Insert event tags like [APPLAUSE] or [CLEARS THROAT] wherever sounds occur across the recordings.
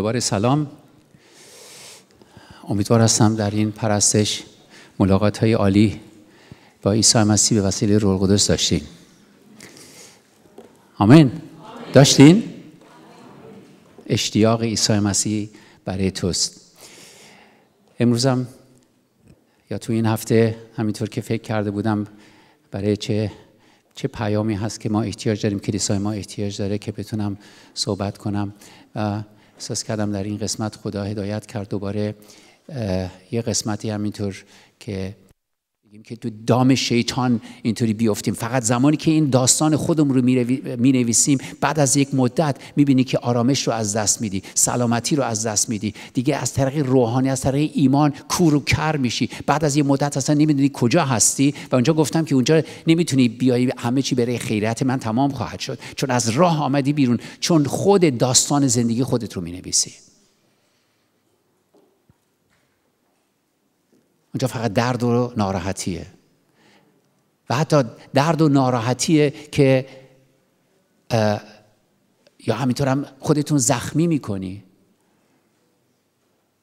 دوباره سلام امیدوار هستم در این پرستش ملاقات های عالی با عیسی مسیح به وسیله روح القدس داشتین آمین داشتین اشتیاق عیسی مسیح برای توست امروزم یا تو این هفته همینطور که فکر کرده بودم برای چه چه پیامی هست که ما احتیاج داریم کلیسای ما احتیاج داره که بتونم صحبت کنم و احساس کردم در این قسمت خدا هدایت کرد دوباره یه قسمتی همینطور که میگیم که تو دام شیطان اینطوری بیفتیم فقط زمانی که این داستان خودم رو می نویسیم بعد از یک مدت می بینی که آرامش رو از دست میدی سلامتی رو از دست میدی دیگه از طریق روحانی از طریق ایمان کور و کر میشی بعد از یک مدت اصلا نمیدونی کجا هستی و اونجا گفتم که اونجا نمیتونی بیای همه چی برای خیرت من تمام خواهد شد چون از راه آمدی بیرون چون خود داستان زندگی خودت رو می اونجا فقط درد و ناراحتیه و حتی درد و ناراحتیه که یا هم خودتون زخمی میکنی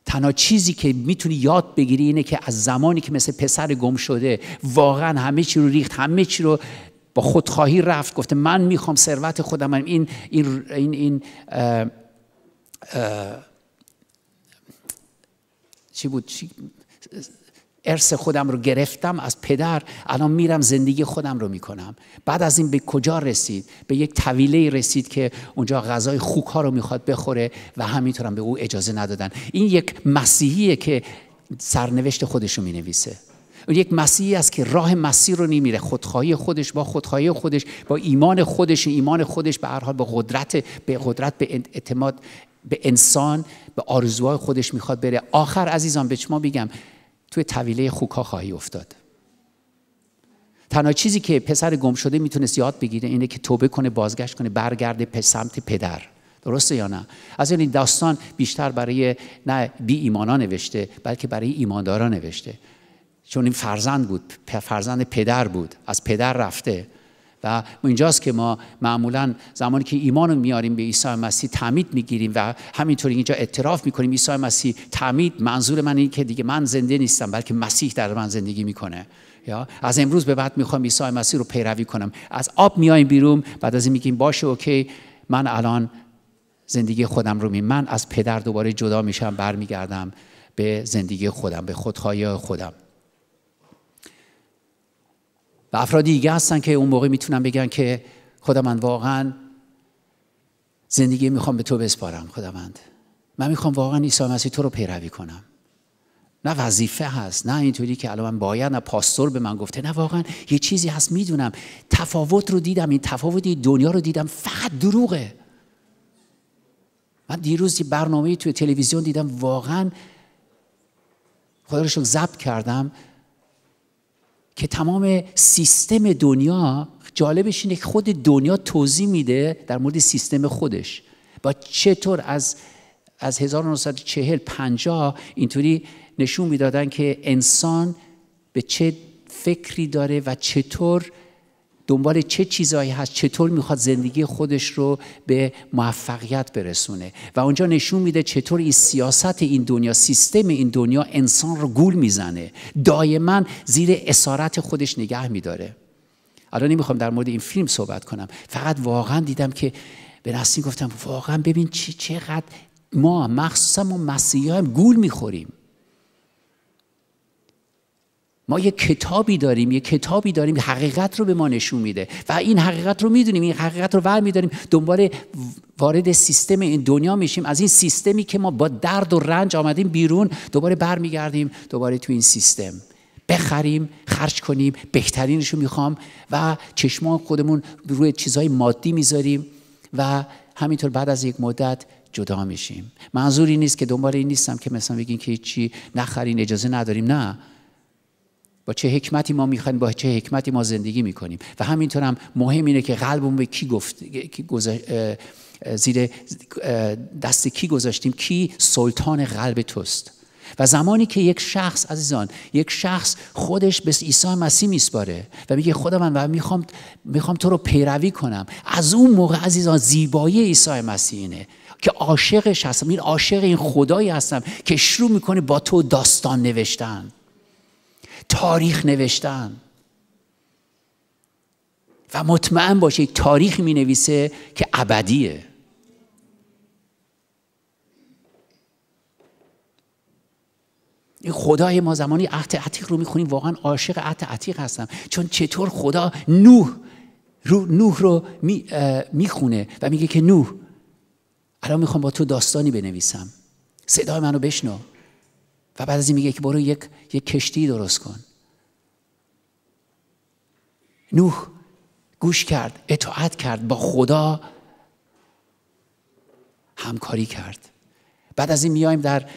تنها چیزی که میتونی یاد بگیری اینه که از زمانی که مثل پسر گم شده واقعا همه چی رو ریخت همه چی رو با خودخواهی رفت گفته من میخوام ثروت خودم این این این, این چی بود چی ارث خودم رو گرفتم از پدر الان میرم زندگی خودم رو میکنم بعد از این به کجا رسید به یک طویله رسید که اونجا غذای خوک ها رو میخواد بخوره و همینطورم به او اجازه ندادن این یک مسیحیه که سرنوشت خودش رو مینویسه اون یک مسیحی است که راه مسیر رو نمیره خودخواهی خودش با خودخواهی خودش با ایمان خودش ایمان خودش به هر حال به قدرت به قدرت به اعتماد به انسان به آرزوهای خودش میخواد بره آخر عزیزان به شما بگم. توی طویله خوکا خواهی افتاد تنها چیزی که پسر گم شده میتونست یاد بگیره اینه که توبه کنه بازگشت کنه برگرده به سمت پدر درسته یا نه از این داستان بیشتر برای نه بی ایمانا نوشته بلکه برای ایماندارا نوشته چون این فرزند بود فرزند پدر بود از پدر رفته و اینجاست که ما معمولا زمانی که ایمان رو میاریم به عیسی مسیح تعمید میگیریم و همینطور اینجا اعتراف میکنیم عیسی مسیح تعمید منظور من اینه که دیگه من زنده نیستم بلکه مسیح در من زندگی میکنه یا از امروز به بعد میخوام عیسی مسیح رو پیروی کنم از آب میایم بیرون بعد از این میگیم باشه اوکی من الان زندگی خودم رو می من از پدر دوباره جدا میشم برمیگردم به زندگی خودم به خودخواهی خودم و افراد دیگه هستن که اون موقع میتونن بگن که خدا من واقعا زندگی میخوام به تو بسپارم خداوند من میخوام واقعا عیسی مسیح تو رو پیروی کنم نه وظیفه هست نه اینطوری که الان باید نه پاستور به من گفته نه واقعا یه چیزی هست میدونم تفاوت رو دیدم این تفاوت دنیا رو دیدم فقط دروغه من دیروز یه برنامه توی تلویزیون دیدم واقعا خدا رو ضبط کردم که تمام سیستم دنیا جالبش اینه که خود دنیا توضیح میده در مورد سیستم خودش با چطور از از 1940 50 اینطوری نشون میدادن که انسان به چه فکری داره و چطور دنبال چه چیزایی هست چطور میخواد زندگی خودش رو به موفقیت برسونه و اونجا نشون میده چطور این سیاست این دنیا سیستم این دنیا انسان رو گول میزنه دائما زیر اسارت خودش نگه میداره الان نمیخوام در مورد این فیلم صحبت کنم فقط واقعا دیدم که به نسلین گفتم واقعا ببین چی چقدر ما مخصوصا ما مسیحی هم گول میخوریم ما یه کتابی داریم یه کتابی داریم حقیقت رو به ما نشون میده و این حقیقت رو میدونیم این حقیقت رو ور میداریم دنبال وارد سیستم این دنیا میشیم از این سیستمی که ما با درد و رنج آمدیم بیرون دوباره برمیگردیم دوباره تو این سیستم بخریم خرج کنیم بهترینش رو میخوام و چشمان خودمون روی چیزهای مادی میذاریم و همینطور بعد از یک مدت جدا میشیم منظوری نیست که دنبال این نیستم که مثلا بگین که چی نخرین اجازه نداریم نه با چه حکمتی ما میخوایم با چه حکمتی ما زندگی میکنیم و همینطور هم مهم اینه که قلبمون به کی گفت زیر دست کی گذاشتیم کی سلطان قلب توست و زمانی که یک شخص عزیزان یک شخص خودش به عیسی مسیح میسپاره و میگه خدا من و میخوام میخوام تو رو پیروی کنم از اون موقع عزیزان زیبایی عیسی مسیح اینه که عاشقش هستم این عاشق این خدایی هستم که شروع میکنه با تو داستان نوشتن تاریخ نوشتن و مطمئن باشه یک تاریخ می نویسه که ابدیه این خدای ما زمانی عهد عتیق رو میخونیم واقعا عاشق عهد عتیق هستم چون چطور خدا نوح رو نوح رو میخونه و میگه که نوح الان میخوام با تو داستانی بنویسم صدای منو بشنو و بعد از این میگه که برو یک, یک کشتی درست کن نوح گوش کرد اطاعت کرد با خدا همکاری کرد بعد از این میایم در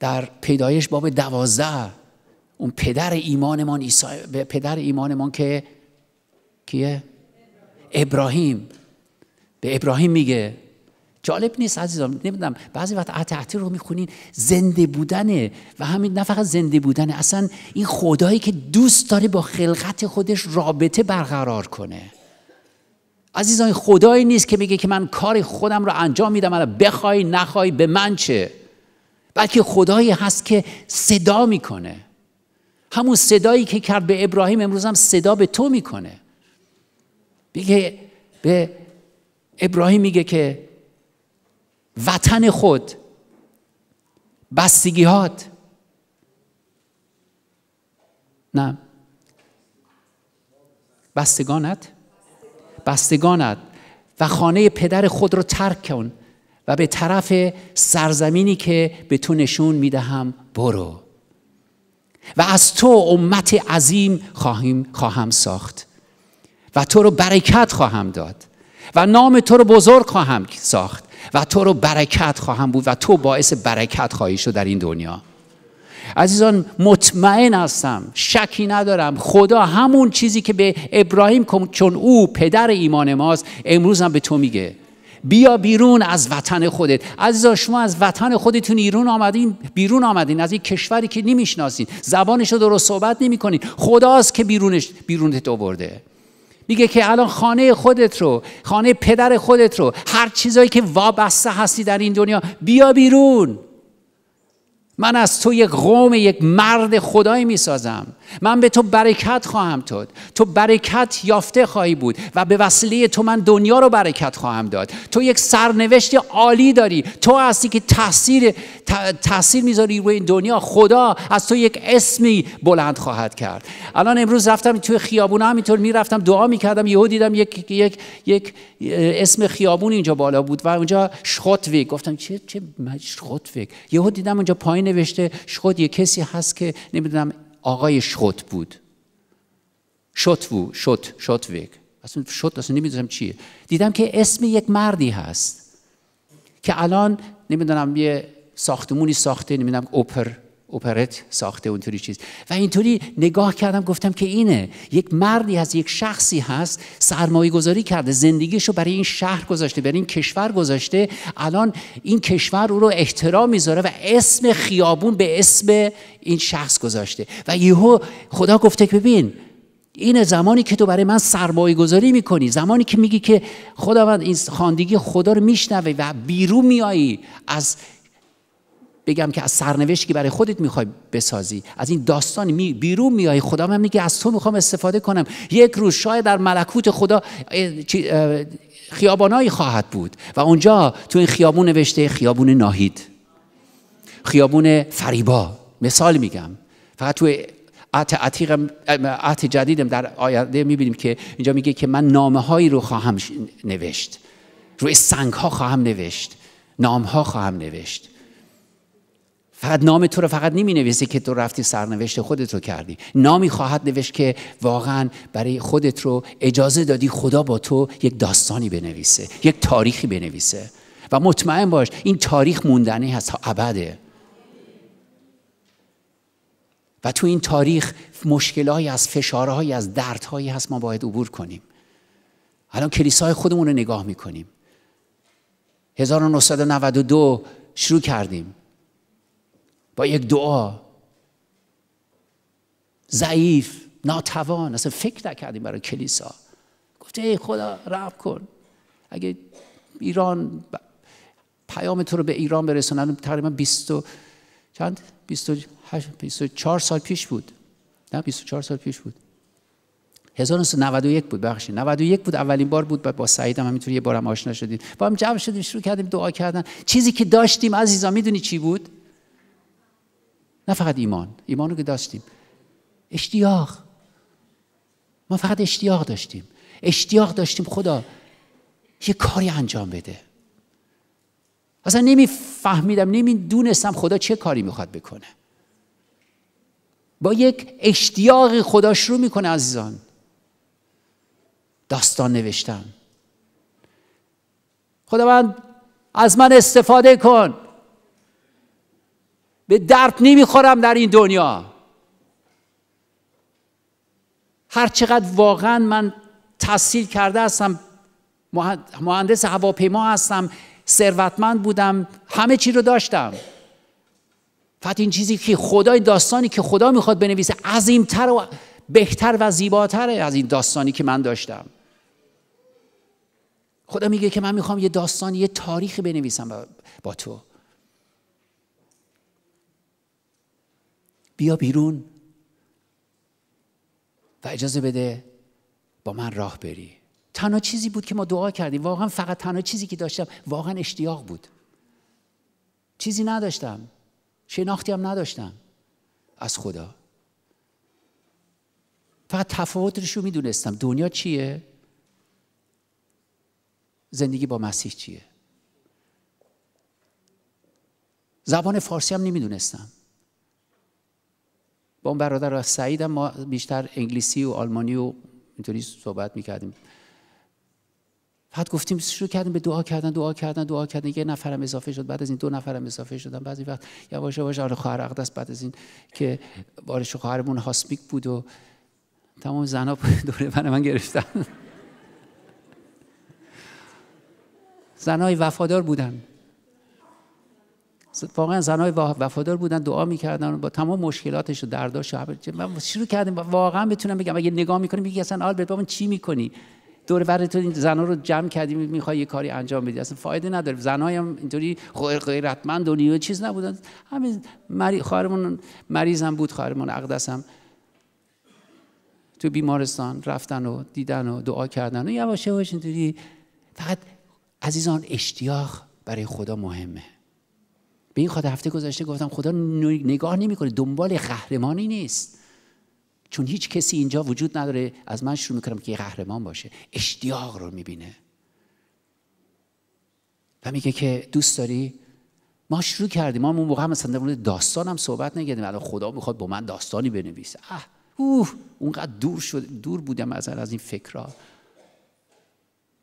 در پیدایش باب دوازده اون پدر ایمانمان عیسی پدر ایمانمان که کیه ابراهیم به ابراهیم میگه جالب نیست عزیزم نمیدونم بعضی وقت عتعتی رو میخونین زنده بودنه و همین نه فقط زنده بودنه اصلا این خدایی که دوست داره با خلقت خودش رابطه برقرار کنه عزیزان خدایی نیست که میگه که من کار خودم رو انجام میدم الان بخوای نخوای به من چه بلکه خدایی هست که صدا میکنه همون صدایی که کرد به ابراهیم امروز هم صدا به تو میکنه میگه به ابراهیم میگه که وطن خود بستگیهات نه بستگانت بستگانت و خانه پدر خود رو ترک کن و به طرف سرزمینی که به تو نشون میدهم برو و از تو امت عظیم خواهیم خواهم ساخت و تو رو برکت خواهم داد و نام تو رو بزرگ خواهم ساخت و تو رو برکت خواهم بود و تو باعث برکت خواهی شد در این دنیا عزیزان مطمئن هستم شکی ندارم خدا همون چیزی که به ابراهیم کم چون او پدر ایمان ماست امروز هم به تو میگه بیا بیرون از وطن خودت عزیزان شما از وطن خودتون ایرون آمدین بیرون آمدین از یک کشوری که نمیشناسین زبانش رو درست صحبت نمیکنین خداست که بیرونش بیرونت آورده میگه که الان خانه خودت رو خانه پدر خودت رو هر چیزایی که وابسته هستی در این دنیا بیا بیرون من از تو یک قوم یک مرد خدایی می سازم من به تو برکت خواهم داد تو برکت یافته خواهی بود و به وسیله تو من دنیا رو برکت خواهم داد تو یک سرنوشت عالی داری تو هستی که تاثیر تاثیر میذاری روی این دنیا خدا از تو یک اسمی بلند خواهد کرد الان امروز رفتم توی خیابون همینطور میرفتم دعا میکردم یهو دیدم یک یک یک اسم خیابون اینجا بالا بود و اونجا شوتوی گفتم چه چه یهو دیدم اونجا پایین نوشته شخود یه کسی هست که نمیدونم آقای شخود بود شوت شط شطویک اصلا اصلا نمیدونم چیه دیدم که اسم یک مردی هست که الان نمیدونم یه ساختمونی ساخته نمیدونم اوپر اوپرت ساخته اونطوری چیز و اینطوری نگاه کردم گفتم که اینه یک مردی هست یک شخصی هست سرمایه گذاری کرده زندگیشو برای این شهر گذاشته برای این کشور گذاشته الان این کشور او رو احترام میذاره و اسم خیابون به اسم این شخص گذاشته و یهو خدا گفته که ببین این زمانی که تو برای من سرمایه گذاری میکنی زمانی که میگی که خداوند این خاندگی خدا رو میشنوی و بیرون میایی از بگم که از سرنوشتی که برای خودت میخوای بسازی از این داستان می بیرون میای خدا من میگه از تو میخوام استفاده کنم یک روز شاید در ملکوت خدا خیابانایی خواهد بود و اونجا تو این خیابون نوشته خیابون ناهید خیابون فریبا مثال میگم فقط تو عهد عتیقم جدیدم در آینده میبینیم که اینجا میگه که من نامه هایی رو خواهم نوشت روی سنگ ها خواهم نوشت نام ها خواهم نوشت فقط نام تو رو فقط نمی نویسه که تو رفتی سرنوشت خودت رو کردی نامی خواهد نوشت که واقعا برای خودت رو اجازه دادی خدا با تو یک داستانی بنویسه یک تاریخی بنویسه و مطمئن باش این تاریخ موندنی هست تا ابده و تو این تاریخ مشکلهایی از فشارهایی از دردهایی هست ما باید عبور کنیم الان کلیسای خودمون رو نگاه میکنیم 1992 شروع کردیم با یک دعا ضعیف ناتوان اصلا فکر نکردیم برای کلیسا گفته ای خدا رب کن اگه ایران پیام تو رو به ایران برسونن تقریبا 20 چند 24 سال پیش بود نه 24 سال پیش بود 1991 بود بخشی 91 بود اولین بار بود با سعید هم همینطور یه بارم آشنا شدیم با هم جمع شدیم شروع کردیم دعا کردن چیزی که داشتیم عزیزا میدونی چی بود نه فقط ایمان ایمان رو که داشتیم اشتیاق ما فقط اشتیاق داشتیم اشتیاق داشتیم خدا یه کاری انجام بده اصلا نمی دونستم خدا چه کاری میخواد بکنه با یک اشتیاق خدا شروع میکنه عزیزان داستان نوشتن خداوند از من استفاده کن به درد نمیخورم در این دنیا هر چقدر واقعا من تحصیل کرده هستم مهندس هواپیما هستم ثروتمند بودم همه چی رو داشتم فقط این چیزی که خدای داستانی که خدا میخواد بنویسه عظیمتر و بهتر و زیباتره از این داستانی که من داشتم خدا میگه که من میخوام یه داستانی یه تاریخی بنویسم با تو بیا بیرون و اجازه بده با من راه بری تنها چیزی بود که ما دعا کردیم واقعا فقط تنها چیزی که داشتم واقعا اشتیاق بود چیزی نداشتم شناختی هم نداشتم از خدا فقط تفاوت رو میدونستم دنیا چیه زندگی با مسیح چیه زبان فارسی هم نمیدونستم با اون برادر سعید ما بیشتر انگلیسی و آلمانی و اینطوری صحبت میکردیم بعد گفتیم شروع کردیم به دعا کردن دعا کردن دعا کردن یه نفرم اضافه شد بعد از این دو نفرم اضافه شدن بعضی وقت یواش یواش آره خواهر اقدس بعد از این که بارش خواهرمون هاسمیک بود و تمام زنا [LAUGHS] دوره من من گرفتن زنای وفادار بودن واقعا زنای وفادار بودن دعا میکردن با تمام مشکلاتش و درداش و من شروع کردیم واقعا بتونم بگم اگه نگاه میکنی میگی اصلا آلبرت بابا چی میکنی دور بر تو این زنا رو جمع کردی میخوای یه کاری انجام بدی اصلا فایده نداره زنای هم اینطوری خیر غیرتمند و چیز نبودن همین مری مریضم بود خواهرمون اقدس تو بیمارستان رفتن و دیدن و دعا کردن و یواش یواش اینطوری فقط عزیزان اشتیاق برای خدا مهمه به این خاطر هفته گذشته گفتم خدا نگاه نمیکنه دنبال قهرمانی نیست چون هیچ کسی اینجا وجود نداره از من شروع میکنم که یه قهرمان باشه اشتیاق رو میبینه و میگه که دوست داری ما شروع کردیم ما اون موقع هم مثلا در مورد داستان هم صحبت نکردیم الان خدا میخواد با من داستانی بنویسه اه اوه اونقدر دور شد دور بودم از از این فکرها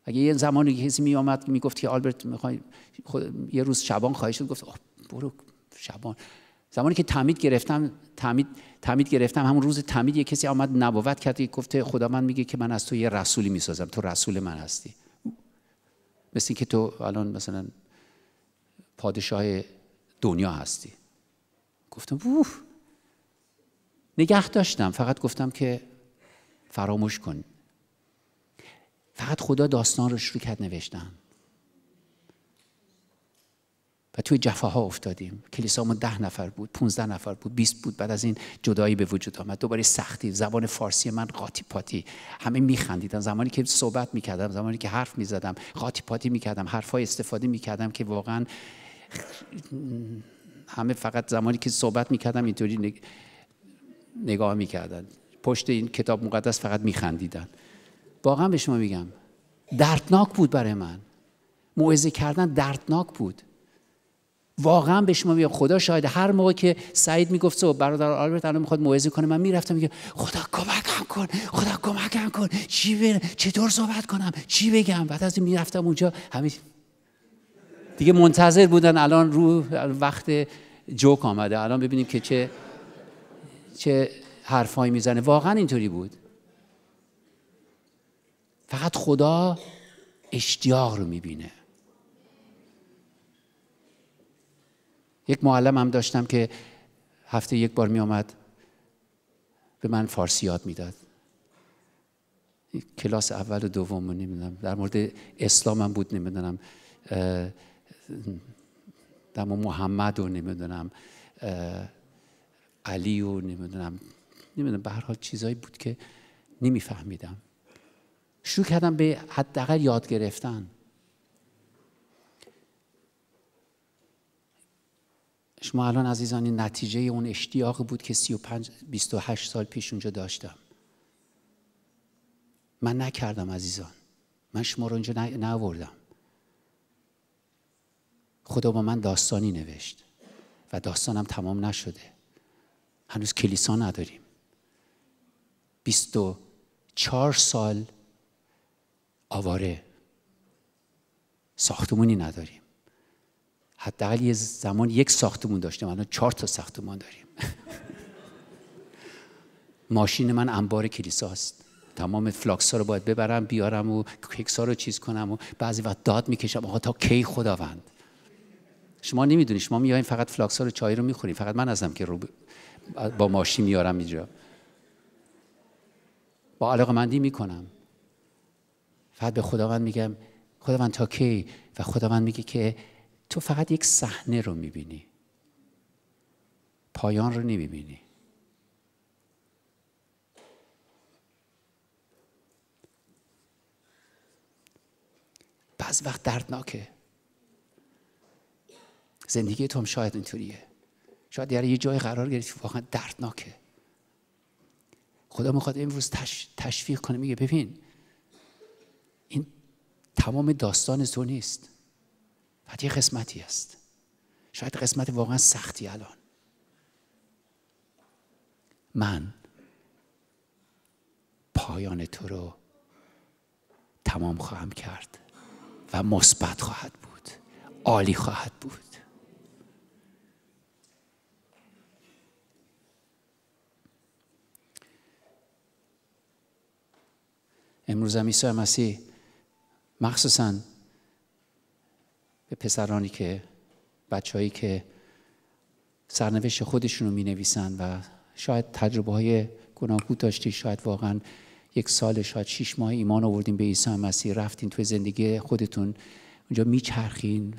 اگه یه زمانی کسی می آمد می گفت که آلبرت میخوای یه روز شبان خواهش شد گفت برو شبان زمانی که تعمید گرفتم تعمید تعمید گرفتم همون روز تعمید یه کسی آمد نبوت کرد و گفته خدا من میگه که من از تو یه رسولی میسازم تو رسول من هستی مثل اینکه تو الان مثلا پادشاه دنیا هستی گفتم اوه نگه داشتم فقط گفتم که فراموش کن فقط خدا داستان رو شروع کرد نوشتم و توی جفاها افتادیم کلیسامون ده نفر بود 15 نفر بود 20 بود بعد از این جدایی به وجود آمد دوباره سختی زبان فارسی من قاطی پاتی همه میخندیدن زمانی که صحبت میکردم زمانی که حرف میزدم قاطی پاتی میکردم حرفای استفاده میکردم که واقعا همه فقط زمانی که صحبت میکردم اینطوری نگاه میکردن پشت این کتاب مقدس فقط میخندیدن واقعا به شما میگم دردناک بود برای من موعظه کردن دردناک بود واقعا به شما میگم خدا شاید هر موقع که سعید میگفت و برادر آلبرت الان میخواد موعظه کنه من میرفتم میگه خدا کمکم کن خدا کمکم کن چی بر... چطور صحبت کنم چی بگم بعد از این میرفتم اونجا همین دیگه منتظر بودن الان رو وقت جوک آمده الان ببینیم که چه چه حرفایی میزنه واقعا اینطوری بود فقط خدا اشتیاق رو میبینه یک معلم هم داشتم که هفته یک بار می به من فارسی یاد میداد کلاس اول و دوم نمیدونم در مورد اسلام هم بود نمیدونم در محمد و نمیدونم علی و نمیدونم نمیدونم به هر حال چیزایی بود که نمیفهمیدم شروع کردم به حداقل یاد گرفتن شما الان عزیزانی نتیجه اون اشتیاق بود که 35 28 سال پیش اونجا داشتم من نکردم عزیزان من شما رو اونجا نوردم. خدا با من داستانی نوشت و داستانم تمام نشده هنوز کلیسا نداریم 24 سال آواره ساختمونی نداریم حداقل یه زمان یک ساختمون داشتیم، الان چهار تا ساختمان داریم [LAUGHS] ماشین من انبار کلیساست تمام فلاکس ها رو باید ببرم بیارم و کیکس ها رو چیز کنم و بعضی وقت داد میکشم آقا تا کی خداوند شما نمیدونی شما میایین فقط فلاکس ها رو چای رو میخورین فقط من ازم که رو با ماشین میارم اینجا با علاقه مندی میکنم فقط به خداوند میگم خداوند تا کی و خداوند میگه که تو فقط یک صحنه رو میبینی پایان رو نمیبینی بعض وقت دردناکه زندگی تو هم شاید اینطوریه شاید یه جای قرار گرفتی واقعا دردناکه خدا میخواد امروز تش، تشویق کنه میگه ببین این تمام داستان تو نیست فقط یه قسمتی است شاید قسمت واقعا سختی الان من پایان تو رو تمام خواهم کرد و مثبت خواهد بود عالی خواهد بود امروز هم عیسی مسیح مخصوصا پسرانی که بچههایی که سرنوشت خودشون رو می نویسن و شاید تجربه های گناهکود داشتی شاید واقعا یک سال شاید شیش ماه ایمان آوردین به عیسی مسیح رفتین توی زندگی خودتون اونجا میچرخین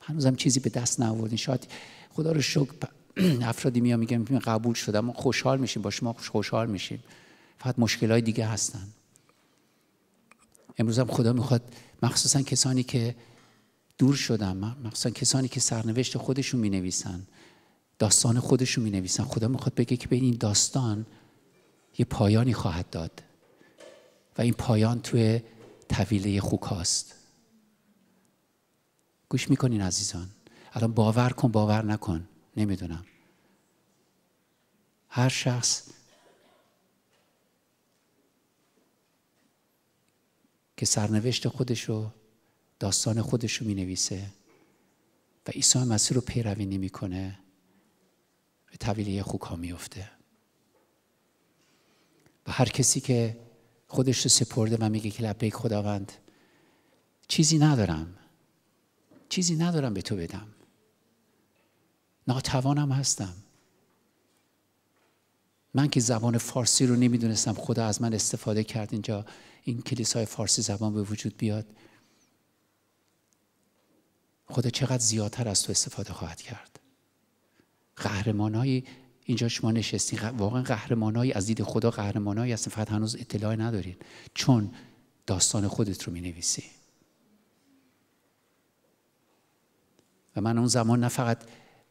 هنوزم چیزی به دست نیاوردین شاید خدا رو شکر [CLEARS THROAT] افرادی میان میگن قبول شدم اما خوشحال میشیم با شما خوشحال میشیم فقط های دیگه هستن امروز هم خدا میخواد مخصوصا کسانی که دور شدم مخصوصا کسانی که سرنوشت خودشون می نویسن داستان خودشون می نویسن خدا میخواد بگه که به این داستان یه پایانی خواهد داد و این پایان توی طویله خوک گوش میکنین عزیزان الان باور کن باور نکن نمیدونم هر شخص که سرنوشت خودش رو داستان خودش رو می و عیسی مسیح رو پیروی نمیکنه به طویله خوکا میفته و هر کسی که خودش رو سپرده و میگه که لبیک خداوند چیزی ندارم چیزی ندارم به تو بدم ناتوانم هستم من که زبان فارسی رو نمیدونستم خدا از من استفاده کرد اینجا این کلیسای فارسی زبان به وجود بیاد خدا چقدر زیادتر از تو استفاده خواهد کرد قهرمانایی اینجا شما نشستین واقعا قهرمانایی از دید خدا قهرمانایی هستین فقط هنوز اطلاع ندارین چون داستان خودت رو می نویسی و من اون زمان نه فقط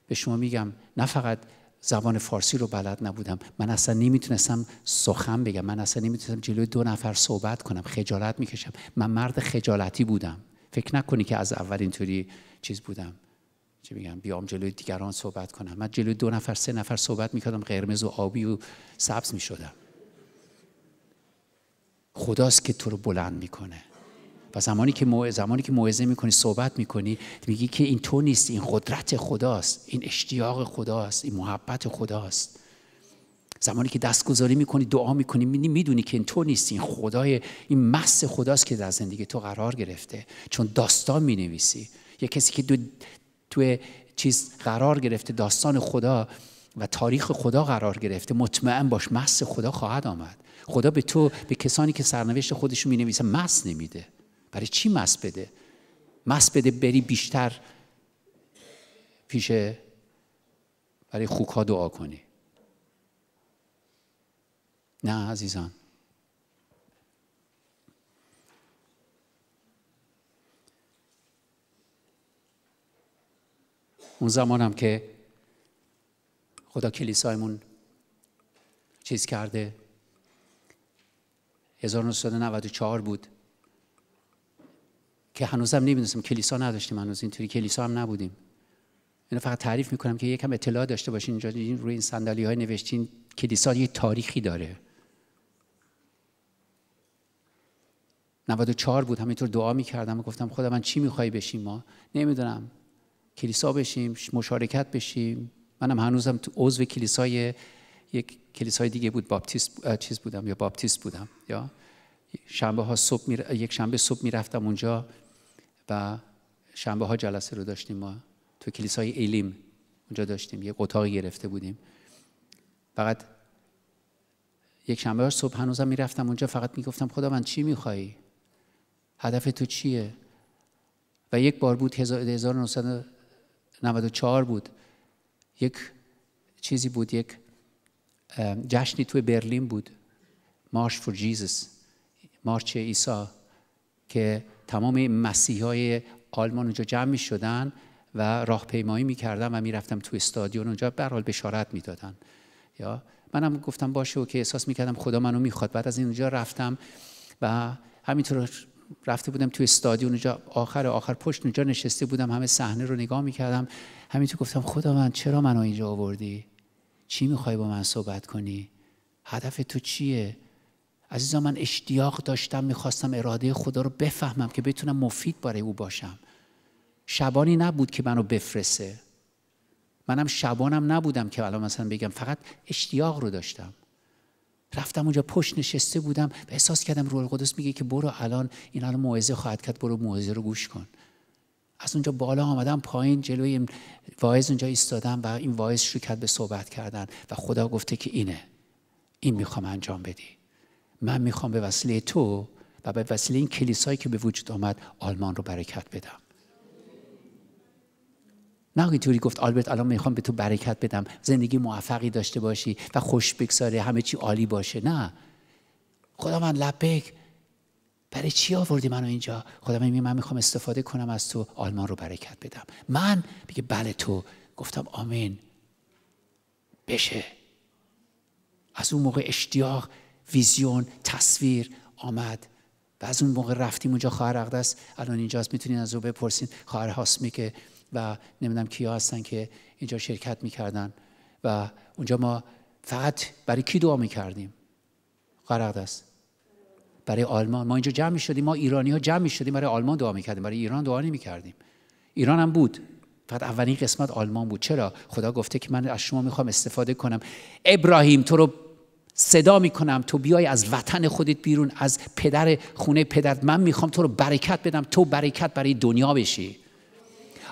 به شما میگم نه فقط زبان فارسی رو بلد نبودم من اصلا نمیتونستم سخن بگم من اصلا نمیتونستم جلوی دو نفر صحبت کنم خجالت میکشم من مرد خجالتی بودم فکر نکنی که از اول اینطوری چیز بودم چی میگم بیام جلوی دیگران صحبت کنم من جلوی دو نفر سه نفر صحبت میکردم قرمز و آبی و سبز میشدم خداست که تو رو بلند میکنه و زمانی که مو... زمانی که موعظه میکنی صحبت میکنی میگی که این تو نیست این قدرت خداست این اشتیاق خداست این محبت خداست زمانی که دستگذاری میکنی دعا میکنی میدونی که این تو نیست این خدای این مس خداست که در زندگی تو قرار گرفته چون داستان مینویسی یا کسی که دو توی چیز قرار گرفته داستان خدا و تاریخ خدا قرار گرفته مطمئن باش مس خدا خواهد آمد خدا به تو به کسانی که سرنوشت خودشون می نویسه مس نمیده برای چی مس بده مس بده بری بیشتر پیش برای خوکا دعا کنی نه عزیزان اون زمان هم که خدا کلیسایمون چیز کرده 1994 بود که هنوزم نمیدونستم کلیسا نداشتیم هنوز اینطوری کلیسا هم نبودیم اینو فقط تعریف میکنم که یکم اطلاع داشته باشین اینجا روی این صندلی های نوشتین کلیسا یه تاریخی داره 94 بود همینطور دعا میکردم و گفتم خدا من چی میخوای بشیم ما نمیدونم کلیسا بشیم مشارکت بشیم منم هنوزم تو عضو کلیسای یک کلیسای دیگه بود بابتیست چیز بودم یا باپتیست بودم یا شنبه ها صبح یک شنبه صبح میرفتم اونجا و شنبه ها جلسه رو داشتیم ما تو کلیسای ایلیم اونجا داشتیم یه اتاق گرفته بودیم فقط یک شنبه ها صبح هنوزم میرفتم اونجا فقط میگفتم خدا من چی میخوایی هدف تو چیه و یک بار بود 1900 94 بود یک چیزی بود یک جشنی توی برلین بود مارش فور جیزس مارچ ایسا که تمام های آلمان اونجا جمع می شدن و راهپیمایی کردن و رفتم توی استادیون اونجا به حال بشارت میدادن یا منم گفتم باشه و که احساس کردم خدا منو خواد بعد از اینجا رفتم و همینطور رفته بودم تو استادیون اونجا آخر آخر پشت اونجا نشسته بودم همه صحنه رو نگاه میکردم همینطور گفتم خدا من چرا منو اینجا آوردی چی میخوای با من صحبت کنی هدف تو چیه عزیزا من اشتیاق داشتم میخواستم اراده خدا رو بفهمم که بتونم مفید برای او باشم شبانی نبود که منو بفرسه منم شبانم نبودم که الان مثلا بگم فقط اشتیاق رو داشتم رفتم اونجا پشت نشسته بودم و احساس کردم روح القدس میگه که برو الان این الان موعظه خواهد کرد برو موعظه رو گوش کن از اونجا بالا آمدم پایین جلوی وایز اونجا ایستادم و این واعظ شروع کرد به صحبت کردن و خدا گفته که اینه این میخوام انجام بدی من میخوام به وسیله تو و به وسیله این کلیسایی که به وجود آمد آلمان رو برکت بدم نه اینطوری گفت آلبرت الان میخوام به تو برکت بدم زندگی موفقی داشته باشی و خوش بگذاره همه چی عالی باشه نه خدا من لبک برای چی آوردی منو اینجا خدا من من میخوام استفاده کنم از تو آلمان رو برکت بدم من بگه بله تو گفتم آمین بشه از اون موقع اشتیاق ویزیون تصویر آمد و از اون موقع رفتیم اونجا خواهر اقدس الان اینجاست میتونین از او بپرسین خواهر هاسمی و نمیدونم کیا هستن که اینجا شرکت میکردن و اونجا ما فقط برای کی دعا میکردیم غرق است برای آلمان ما اینجا جمع میشدیم شدیم ما ایرانی ها جمع میشدیم شدیم برای آلمان دعا میکردیم برای ایران دعا نمی کردیم ایران هم بود فقط اولین قسمت آلمان بود چرا خدا گفته که من از شما میخوام استفاده کنم ابراهیم تو رو صدا میکنم تو بیای از وطن خودت بیرون از پدر خونه پدرت من میخوام تو رو برکت بدم تو برکت برای دنیا بشی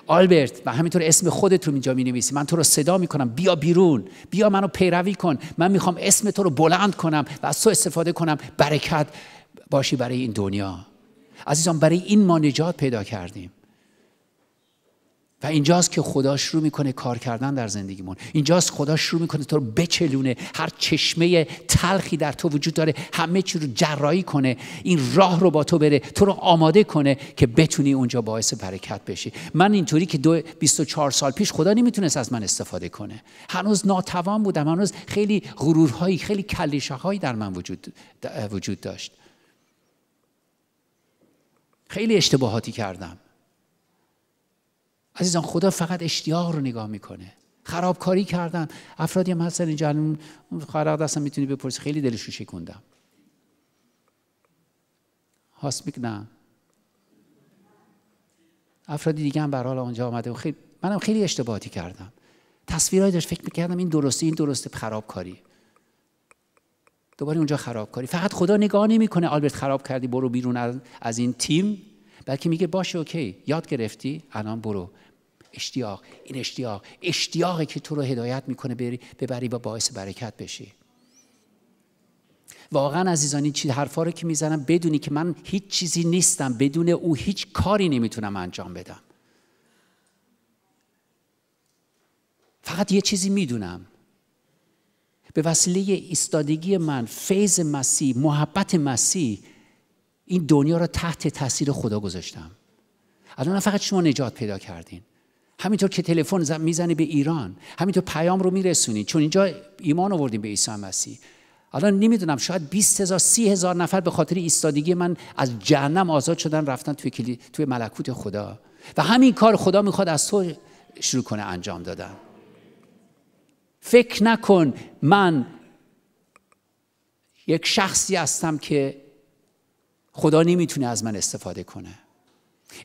آلبرت و همینطور اسم خودت رو اینجا می نویسی من تو رو صدا می کنم بیا بیرون بیا منو پیروی کن من میخوام اسم تو رو بلند کنم و از تو استفاده کنم برکت باشی برای این دنیا عزیزان برای این ما نجات پیدا کردیم و اینجاست که خدا شروع میکنه کار کردن در زندگیمون اینجاست خدا شروع میکنه تو رو بچلونه هر چشمه تلخی در تو وجود داره همه چی رو جرایی کنه این راه رو با تو بره تو رو آماده کنه که بتونی اونجا باعث برکت بشی من اینطوری که دو 24 سال پیش خدا نمیتونست از من استفاده کنه هنوز ناتوان بودم هنوز خیلی غرورهایی خیلی کلیشههایی در من وجود, وجود داشت خیلی اشتباهاتی کردم عزیزان خدا فقط اشتیاق رو نگاه میکنه خرابکاری کردن افرادی هم هستن اینجا الان خارق دستم میتونی بپرسی خیلی دلش رو شکوندم هاست افرادی دیگه هم حال آنجا آمده و خیلی منم خیلی اشتباهاتی کردم تصویرهایی داشت فکر میکردم این درسته این درسته خرابکاری دوباره اونجا خرابکاری فقط خدا نگاه نمیکنه آلبرت خراب کردی برو بیرون از این تیم بلکه میگه باشه اوکی یاد گرفتی الان برو اشتیاق این اشتیاق اشتیاقی که تو رو هدایت میکنه بری ببری و باعث برکت بشی واقعا عزیزان این چیز حرفا رو که میزنم بدونی که من هیچ چیزی نیستم بدون او هیچ کاری نمیتونم انجام بدم فقط یه چیزی میدونم به وسیله ایستادگی من فیض مسیح محبت مسیح این دنیا را تحت تاثیر خدا گذاشتم الان فقط شما نجات پیدا کردین همینطور که تلفن میزنی به ایران همینطور پیام رو میرسونی چون اینجا ایمان آوردیم به عیسی مسیح الان نمیدونم شاید 20 هزار 30 هزار نفر به خاطر ایستادگی من از جهنم آزاد شدن رفتن توی, توی ملکوت خدا و همین کار خدا میخواد از تو شروع کنه انجام دادن فکر نکن من یک شخصی هستم که خدا نمیتونه از من استفاده کنه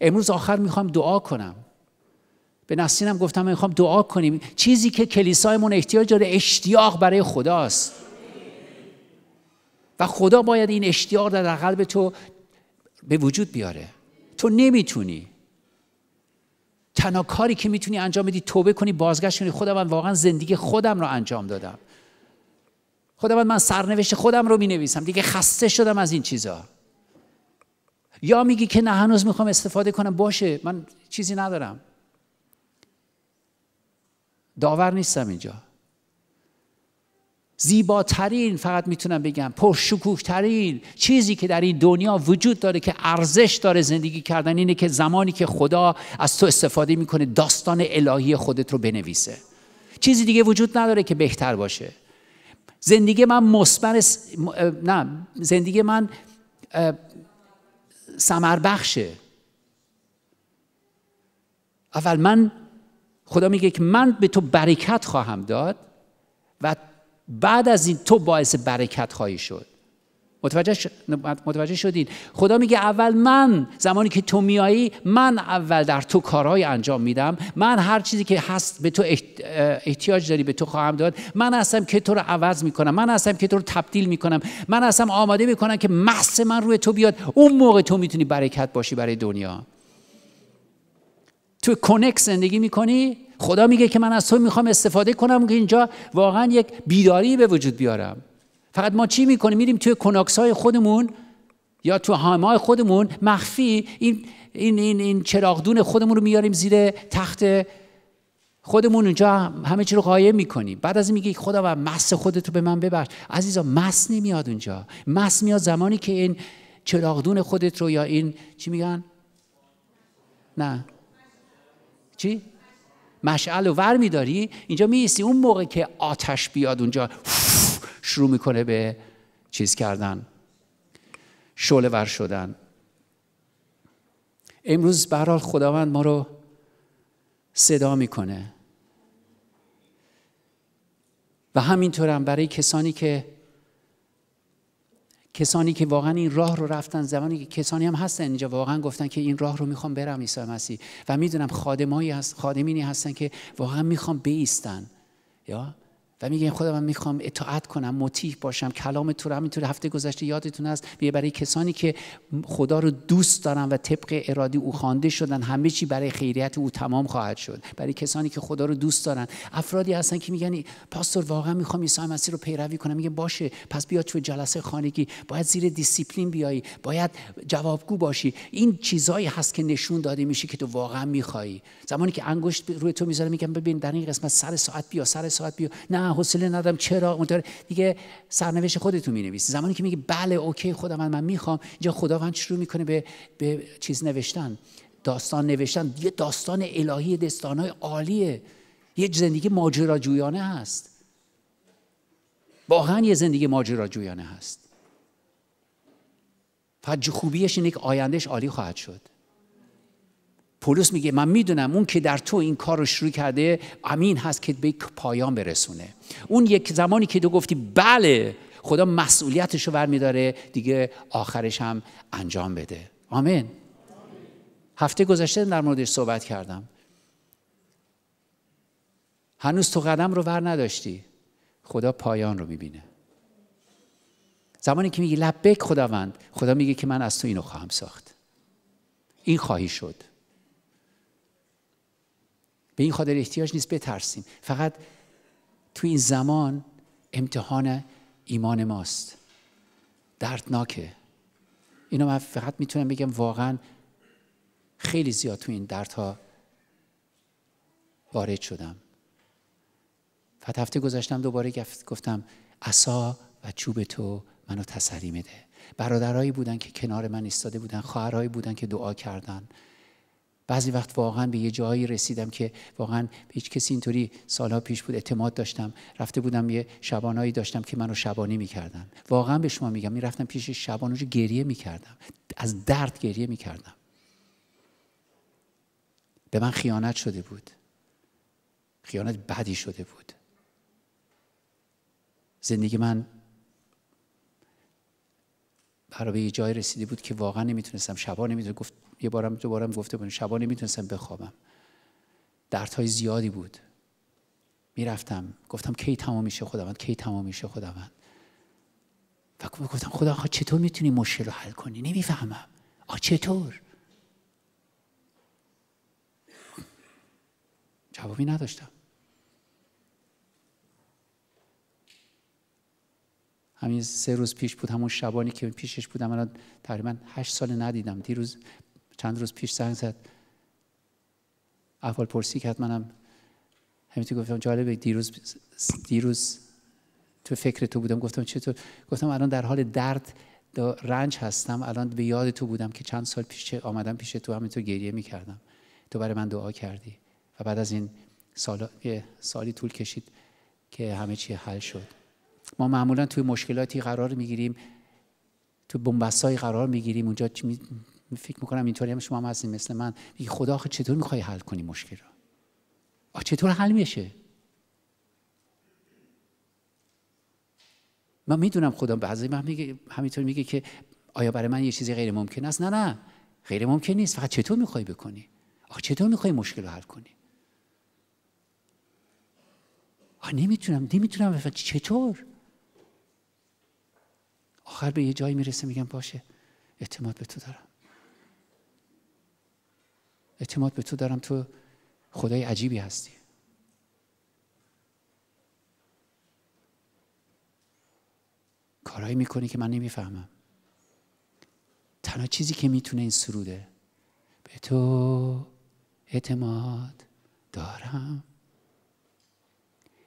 امروز آخر میخوام دعا کنم به گفتم میخوام دعا کنیم چیزی که کلیسایمون احتیاج داره اشتیاق برای خداست و خدا باید این اشتیاق در قلب تو به وجود بیاره تو نمیتونی تنها کاری که میتونی انجام بدی توبه کنی بازگشت کنی خدا من واقعا زندگی خودم رو انجام دادم خدا من, من سرنوشت خودم رو مینویسم دیگه خسته شدم از این چیزا یا میگی که نه هنوز میخوام استفاده کنم باشه من چیزی ندارم داور نیستم اینجا زیباترین فقط میتونم بگم پرشکوهترین چیزی که در این دنیا وجود داره که ارزش داره زندگی کردن اینه که زمانی که خدا از تو استفاده میکنه داستان الهی خودت رو بنویسه چیزی دیگه وجود نداره که بهتر باشه زندگی من مثمر نه زندگی من سمربخشه بخشه اول من خدا میگه که من به تو برکت خواهم داد و بعد از این تو باعث برکت خواهی شد متوجه, شدین خدا میگه اول من زمانی که تو میایی من اول در تو کارهای انجام میدم من هر چیزی که هست به تو احتیاج داری به تو خواهم داد من هستم که تو رو عوض میکنم من هستم که تو رو تبدیل میکنم من هستم آماده میکنم که محص من روی تو بیاد اون موقع تو میتونی برکت باشی برای دنیا تو کنک زندگی میکنی خدا میگه که من از تو میخوام استفاده کنم که اینجا واقعا یک بیداری به وجود بیارم فقط ما چی میکنیم میریم توی کناکس های خودمون یا تو های خودمون مخفی این این این, این چراغدون خودمون رو میاریم زیر تخت خودمون اونجا همه چی رو قایم میکنیم بعد از این میگه خدا و مس خودت رو به من ببخش عزیزا مس نمیاد اونجا مس میاد زمانی که این چراغدون خودت رو یا این چی میگن نه چی مشعل رو ور میداری اینجا میایسی اون موقع که آتش بیاد اونجا [SNIFFS] شروع میکنه به چیز کردن شعله ور شدن امروز برحال خداوند ما رو صدا میکنه و همینطورم برای کسانی که کسانی که واقعا این راه رو رفتن زمانی که کسانی هم هستن اینجا واقعا گفتن که این راه رو میخوام برم عیسی مسیح و میدونم خادمایی هست خادمینی هستن که واقعا میخوام بیستن یا میگه خدا من میخوام اطاعت کنم مطیع باشم کلام تو رو همینطور هفته گذشته یادتون هست میگه برای کسانی که خدا رو دوست دارن و طبق ارادی او خوانده شدن همه چی برای خیریت او تمام خواهد شد برای کسانی که خدا رو دوست دارن افرادی هستن که میگن پاستور واقعا میخوام عیسی مسیح رو پیروی کنم میگه باشه پس بیا تو جلسه خانگی باید زیر دیسیپلین بیای باید جوابگو باشی این چیزایی هست که نشون داده میشه که تو واقعا میخوای زمانی که انگشت روی تو میذاره میگم ببین در این قسمت سر ساعت بیا سر ساعت بیا نه حوصله ندارم چرا اون دیگه سرنوشت خودتون می نویسی زمانی که میگه بله اوکی خودم من, من میخوام اینجا خداوند شروع میکنه به به چیز نوشتن داستان نوشتن یه داستان الهی دستانهای عالیه یه زندگی ماجراجویانه هست واقعا یه زندگی ماجراجویانه هست فج خوبیش اینه که آیندهش عالی خواهد شد پولس میگه من میدونم اون که در تو این کار رو شروع کرده امین هست که به پایان برسونه اون یک زمانی که تو گفتی بله خدا مسئولیتش رو برمیداره دیگه آخرش هم انجام بده آمین, هفته گذشته در موردش صحبت کردم هنوز تو قدم رو ور نداشتی خدا پایان رو میبینه زمانی که میگی لبک خداوند خدا میگه که من از تو اینو خواهم ساخت این خواهی شد به این خاطر احتیاج نیست بترسیم فقط تو این زمان امتحان ایمان ماست دردناکه اینو من فقط میتونم بگم واقعا خیلی زیاد تو این دردها وارد شدم فقط هفته گذاشتم دوباره گفتم عصا و چوب تو منو تسری میده برادرایی بودن که کنار من ایستاده بودن خواهرایی بودن که دعا کردن بعضی وقت واقعا به یه جایی رسیدم که واقعا به هیچ کسی اینطوری سالها پیش بود اعتماد داشتم رفته بودم یه شبانایی داشتم که منو شبانی میکردن واقعا به شما میگم رفتم پیش شبان گریه میکردم از درد گریه میکردم به من خیانت شده بود خیانت بدی شده بود زندگی من برای به یه جای رسیده بود که واقعا نمیتونستم شبا نمیتونستم گفت یه بارم دو بارم گفته بودم شبا نمیتونستم بخوابم دردهای زیادی بود میرفتم گفتم کی تمام میشه خداوند کی تمام میشه خداوند و گفتم خدا آخه چطور میتونی مشکل رو حل کنی نمیفهمم آ چطور جوابی نداشتم همین سه روز پیش بود همون شبانی که پیشش بودم الان تقریبا هشت سال ندیدم دیروز چند روز پیش زنگ زد احوال پرسی کرد منم همینطور گفتم جالبه دیروز دیروز تو فکر تو بودم گفتم چطور گفتم الان در حال درد رنج هستم الان به یاد تو بودم که چند سال پیش آمدم پیش تو همینطور گریه میکردم تو برای من دعا کردی و بعد از این سال... سالی طول کشید که همه چی حل شد ما معمولا توی مشکلاتی قرار میگیریم تو بنبستایی قرار میگیریم اونجا می... فکر میکنم اینطوری هم شما هم هستین مثل من میگی خدا آخه چطور میخوای حل کنی مشکل رو چطور حل میشه من میدونم خدا بعضی من میگه همینطور میگه که آیا برای من یه چیزی غیر ممکن است نه نه غیر ممکن نیست فقط چطور میخوای بکنی آخه چطور میخوای مشکل رو حل کنی آه نمیتونم نمیتونم چطور آخر به یه جایی میرسه میگم باشه اعتماد به تو دارم اعتماد به تو دارم تو خدای عجیبی هستی کارهایی میکنی که من نمیفهمم تنها چیزی که میتونه این سروده به تو اعتماد دارم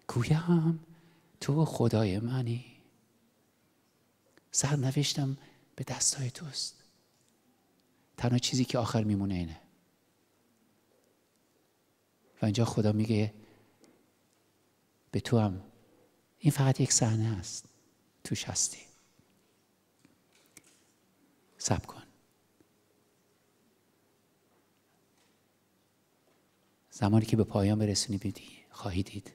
گویم تو خدای منی سرنوشتم به دستای توست تنها چیزی که آخر میمونه اینه و اینجا خدا میگه به تو هم این فقط یک صحنه است توش هستی سب کن زمانی که به پایان برسونی بیدی خواهی دید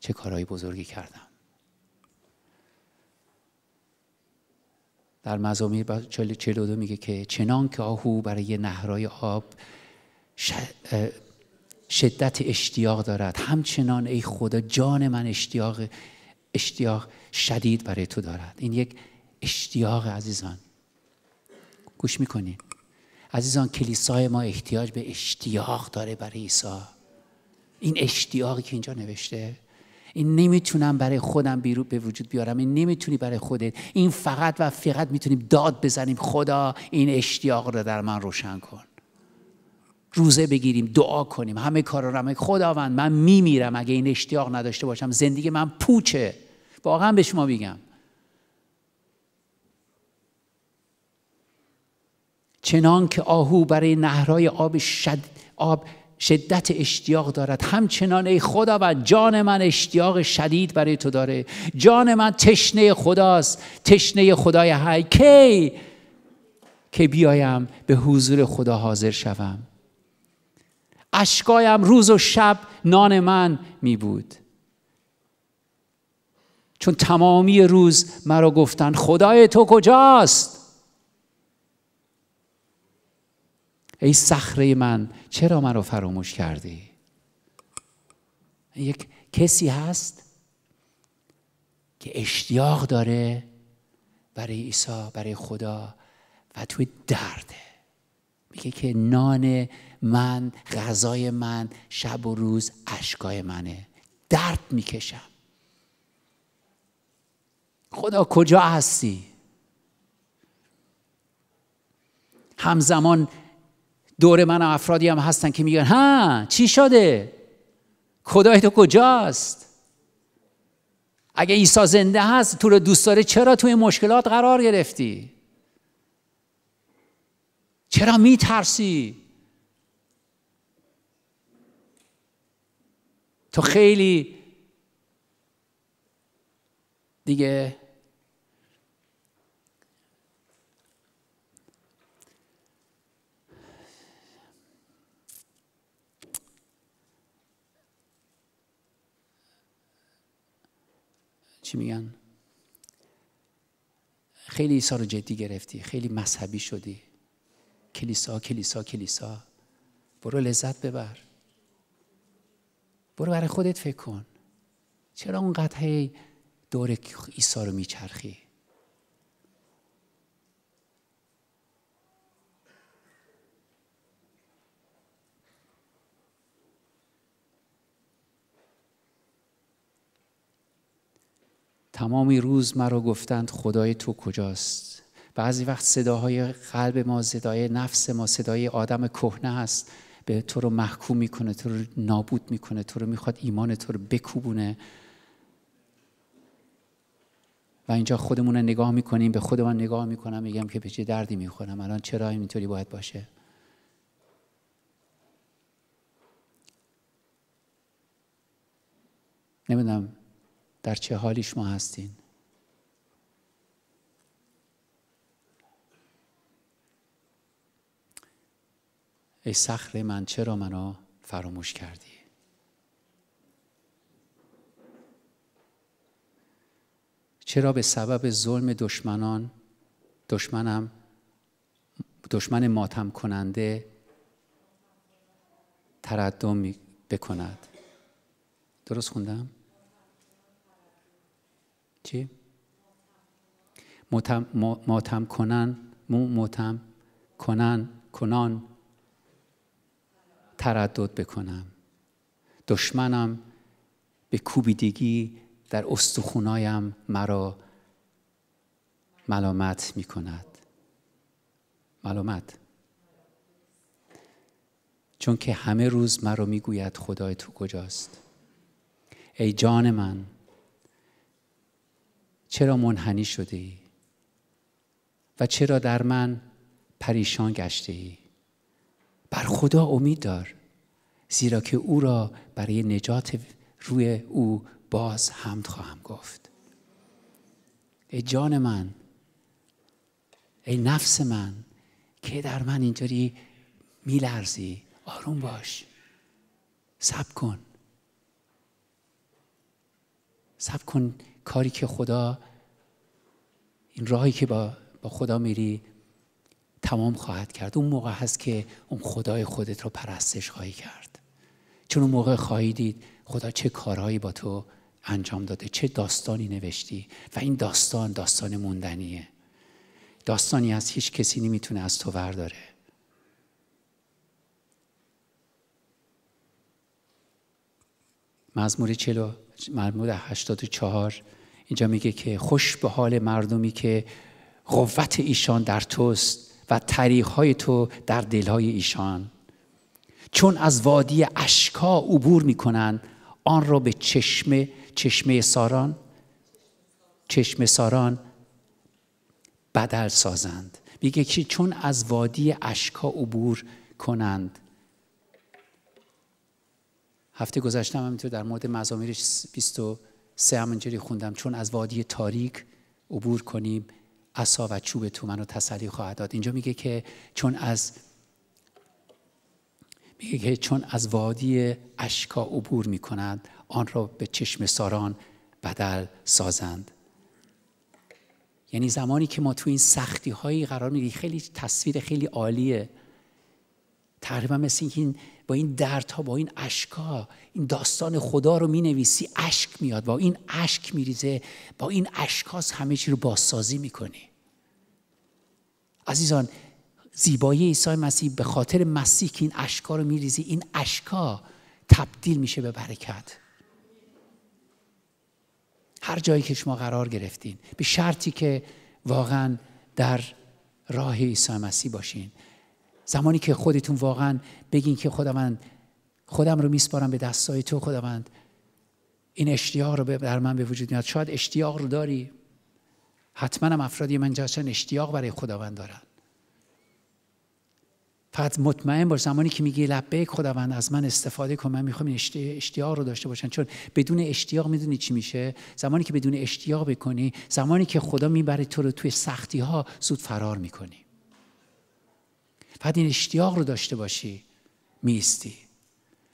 چه کارهای بزرگی کردم در مزامیر 42 میگه که چنان که آهو برای نهرای آب شدت اشتیاق دارد همچنان ای خدا جان من اشتیاق اشتیاق شدید برای تو دارد این یک اشتیاق عزیزان گوش میکنین عزیزان کلیسای ما احتیاج به اشتیاق داره برای عیسی این اشتیاقی که اینجا نوشته این نمیتونم برای خودم بیرو به وجود بیارم این نمیتونی برای خودت این فقط و فقط میتونیم داد بزنیم خدا این اشتیاق رو در من روشن کن روزه بگیریم دعا کنیم همه کار رو همه خداوند من میمیرم اگه این اشتیاق نداشته باشم زندگی من پوچه واقعا به شما میگم چنان که آهو برای نهرهای آب شد آب شدت اشتیاق دارد همچنان ای خداوند جان من اشتیاق شدید برای تو داره جان من تشنه خداست تشنه خدای های کی که بیایم به حضور خدا حاضر شوم اشکایم روز و شب نان من می بود چون تمامی روز مرا گفتن خدای تو کجاست ای صخره من چرا مرا فراموش کردی یک کسی هست که اشتیاق داره برای عیسی برای خدا و توی درده میگه که نان من غذای من شب و روز اشکای منه درد میکشم خدا کجا هستی همزمان دور من و افرادی هم هستن که میگن ها چی شده خدای تو کجاست اگه عیسی زنده هست تو رو دوست داره چرا توی مشکلات قرار گرفتی چرا میترسی تو خیلی دیگه چی میگن خیلی عیسی رو جدی گرفتی خیلی مذهبی شدی کلیسا کلیسا کلیسا برو لذت ببر برو برای خودت فکر کن چرا اونقدر هی دور عیسی رو میچرخی تمامی روز رو گفتند خدای تو کجاست بعضی وقت صداهای قلب ما صدای نفس ما صدای آدم کهنه هست به تو رو محکوم میکنه تو رو نابود میکنه تو رو میخواد ایمان تو رو بکوبونه و اینجا خودمون نگاه میکنیم به خودمون نگاه میکنم میگم که به چه دردی میخورم الان چرا اینطوری باید باشه نمیدونم در چه حالی شما هستین ای صخر من چرا منو فراموش کردی چرا به سبب ظلم دشمنان دشمنم دشمن ماتم کننده تردم بکند درست خوندم چی؟ ماتم, کنن مو ماتم کنن کنان تردد بکنم دشمنم به کوبیدگی در استخونایم مرا ملامت می کند ملامت چون که همه روز مرا میگوید خدای تو کجاست ای جان من چرا منحنی شده ای؟ و چرا در من پریشان گشته ای؟ بر خدا امید دار زیرا که او را برای نجات روی او باز حمد خواهم گفت ای جان من ای نفس من که در من اینجوری میلرزی آروم باش سب کن سب کن کاری که خدا این راهی که با, با خدا میری تمام خواهد کرد اون موقع هست که اون خدای خودت رو پرستش خواهی کرد چون اون موقع خواهی دید خدا چه کارهایی با تو انجام داده چه داستانی نوشتی و این داستان داستان موندنیه داستانی از هیچ کسی نمیتونه از تو ورداره مزمور چلو مزمور 84 اینجا میگه که خوش به حال مردمی که قوت ایشان در توست و های تو در دلهای ایشان چون از وادی اشکا عبور میکنند آن را به چشمه چشمه ساران چشمه ساران بدل سازند میگه که چون از وادی اشکا عبور کنند هفته گذشتم همینطور در مورد مزامیر 20 سه همونجوری خوندم چون از وادی تاریک عبور کنیم عصا و چوب تو منو تسلی خواهد داد اینجا میگه که چون از میگه که چون از وادی اشکا عبور میکنند آن را به چشم ساران بدل سازند یعنی زمانی که ما تو این سختی هایی قرار میگیریم خیلی تصویر خیلی عالیه تقریبا مثل با این دردها با این اشکا این داستان خدا رو می نویسی اشک میاد با این اشک میریزه با این اشکاس همه چی رو بازسازی کنی عزیزان زیبایی عیسی مسیح به خاطر مسیح که این اشکا رو میریزی این اشکا تبدیل میشه به برکت هر جایی که شما قرار گرفتین به شرطی که واقعا در راه عیسی مسیح باشین زمانی که خودتون واقعا بگین که خداوند خودم رو میسپارم به دستای تو خداوند این اشتیاق رو در من به وجود میاد شاید اشتیاق رو داری حتما هم افرادی من جاشن اشتیاق برای خداوند دارن فقط مطمئن باش زمانی که میگی لبیک خداوند از من استفاده کن من میخوام اشتیاق رو داشته باشن چون بدون اشتیاق میدونی چی میشه زمانی که بدون اشتیاق بکنی زمانی که خدا میبره تو رو توی سختی ها زود فرار میکنی فقط این اشتیاق رو داشته باشی میستی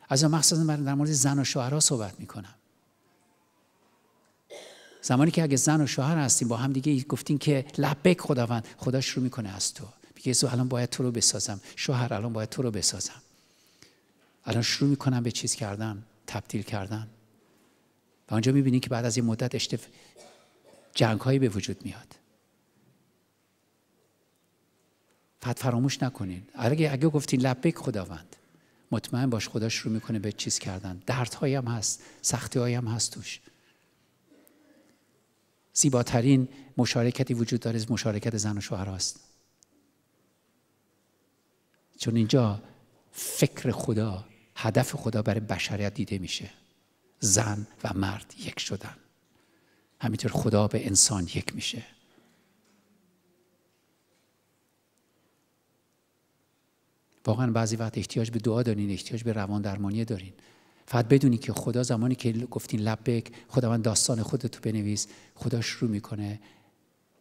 از مخصوصا من در مورد زن و شوهرها صحبت میکنم زمانی که اگه زن و شوهر هستیم با هم دیگه گفتیم که لبک خداوند خدا شروع میکنه از تو میگه یسوع الان باید تو رو بسازم شوهر الان باید تو رو بسازم الان شروع میکنم به چیز کردن تبدیل کردن و آنجا میبینی که بعد از یه مدت اشتف جنگ هایی به وجود میاد فقط فراموش نکنین اگه اگه گفتین لبیک خداوند مطمئن باش خدا شروع میکنه به چیز کردن دردهایی هم هست سختی هم هست توش زیباترین مشارکتی وجود داره مشارکت زن و شوهر هست چون اینجا فکر خدا هدف خدا برای بشریت دیده میشه زن و مرد یک شدن همینطور خدا به انسان یک میشه واقعا بعضی وقت احتیاج به دعا دارین احتیاج به روان درمانی دارین فقط بدونی که خدا زمانی که گفتین لبک من داستان خودتو بنویس خدا شروع میکنه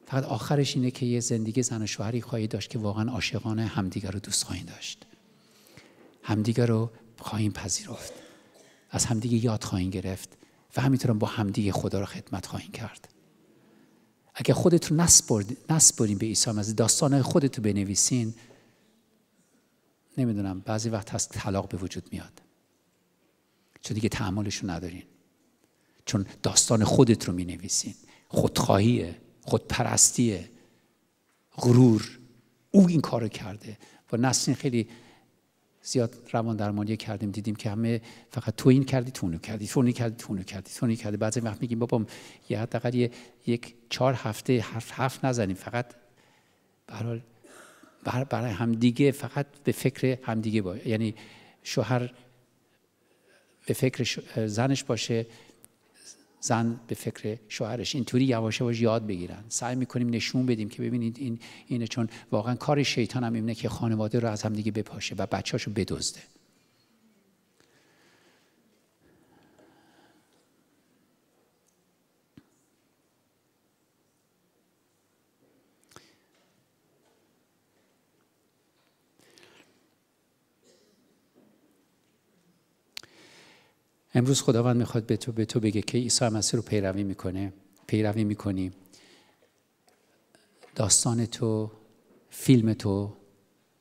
فقط آخرش اینه که یه زندگی زن و شوهری خواهی داشت که واقعا عاشقان همدیگر رو دوست خواهید داشت همدیگر رو خواهیم پذیرفت از همدیگه یاد خواهیم گرفت و همینطورم با همدیگه خدا رو خدمت خواهیم کرد اگه خودت نسپرین به عیسی از داستان خودتو بنویسین نمیدونم بعضی وقت هست طلاق به وجود میاد چون دیگه تحملش ندارین چون داستان خودت رو می نویسین خودخواهیه خودپرستیه غرور او این کارو کرده و نسلین خیلی زیاد روان درمانی کردیم دیدیم که همه فقط تو این کردی تو اونو کردی تو اونو کردی تو اونو کردی تو اونو کردی بعضی وقت میگیم بابا یه حداقل یک چهار هفته حرف حرف نزنیم فقط به برای همدیگه فقط به فکر همدیگه باشه یعنی شوهر به فکر زنش باشه زن به فکر شوهرش اینطوری یواش یواش یاد بگیرن سعی میکنیم نشون بدیم که ببینید این اینه چون واقعا کار شیطان هم اینه که خانواده رو از همدیگه بپاشه و بچه‌هاشو بدزده امروز خداوند میخواد به تو به تو بگه که عیسی مسیح رو پیروی میکنه پیروی میکنی داستان تو فیلم تو